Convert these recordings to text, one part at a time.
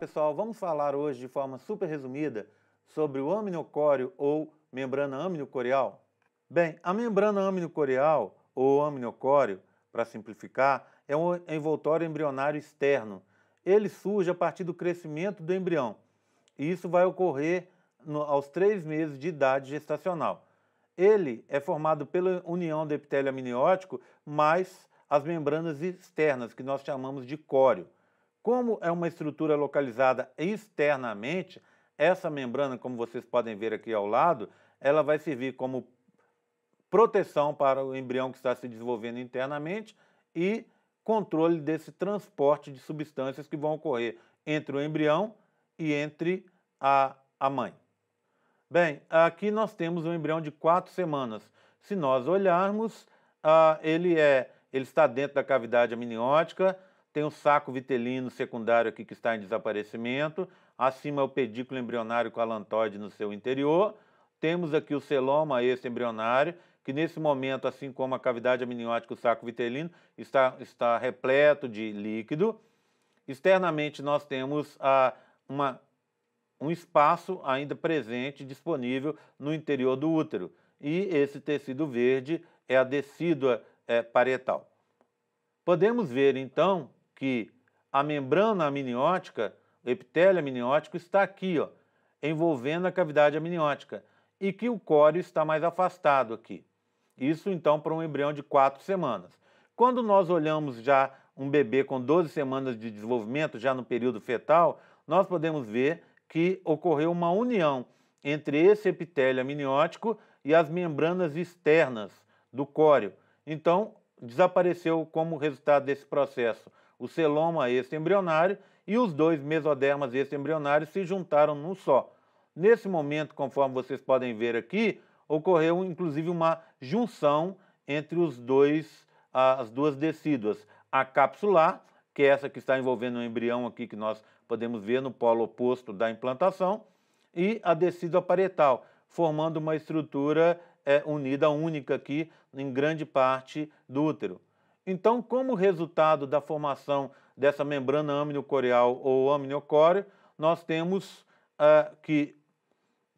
pessoal, vamos falar hoje de forma super resumida sobre o amniocório ou membrana amniocorial. Bem, a membrana amniocorial ou amniocório, para simplificar, é um envoltório embrionário externo. Ele surge a partir do crescimento do embrião e isso vai ocorrer no, aos três meses de idade gestacional. Ele é formado pela união do epitélio amniótico mais as membranas externas, que nós chamamos de córeo. Como é uma estrutura localizada externamente, essa membrana, como vocês podem ver aqui ao lado, ela vai servir como proteção para o embrião que está se desenvolvendo internamente e controle desse transporte de substâncias que vão ocorrer entre o embrião e entre a, a mãe. Bem, aqui nós temos um embrião de quatro semanas. Se nós olharmos, ah, ele, é, ele está dentro da cavidade amniótica, tem o saco vitelino secundário aqui que está em desaparecimento. Acima é o pedículo embrionário com alantoide no seu interior. Temos aqui o celoma embrionário que nesse momento, assim como a cavidade amniótica, o saco vitelino, está, está repleto de líquido. Externamente, nós temos a, uma, um espaço ainda presente, disponível no interior do útero. E esse tecido verde é a decídua é, eh, parietal. Podemos ver, então, que a membrana amniótica, o epitélio amniótico, está aqui, ó, envolvendo a cavidade amniótica, e que o córeo está mais afastado aqui. Isso, então, para um embrião de quatro semanas. Quando nós olhamos já um bebê com 12 semanas de desenvolvimento, já no período fetal, nós podemos ver que ocorreu uma união entre esse epitélio amniótico e as membranas externas do córeo. Então, desapareceu como resultado desse processo o celoma embrionário e os dois mesodermas embrionário se juntaram num só. Nesse momento, conforme vocês podem ver aqui, ocorreu inclusive uma junção entre os dois, as duas decíduas, a capsular, que é essa que está envolvendo o embrião aqui que nós podemos ver no polo oposto da implantação, e a decídua parietal, formando uma estrutura é, unida única aqui em grande parte do útero. Então, como resultado da formação dessa membrana amniocorial ou amniocóreo, nós temos uh, que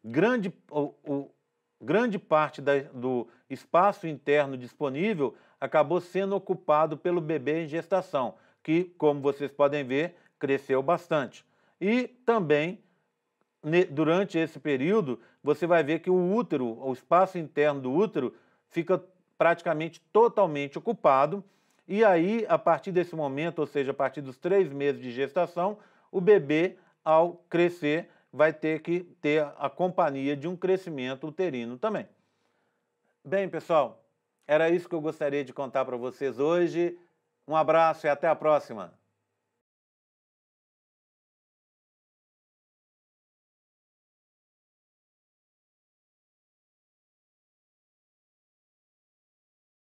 grande, grande parte da, do espaço interno disponível acabou sendo ocupado pelo bebê em gestação, que, como vocês podem ver, cresceu bastante. E também, ne, durante esse período, você vai ver que o útero, o espaço interno do útero, fica praticamente totalmente ocupado e aí, a partir desse momento, ou seja, a partir dos três meses de gestação, o bebê, ao crescer, vai ter que ter a companhia de um crescimento uterino também. Bem, pessoal, era isso que eu gostaria de contar para vocês hoje. Um abraço e até a próxima!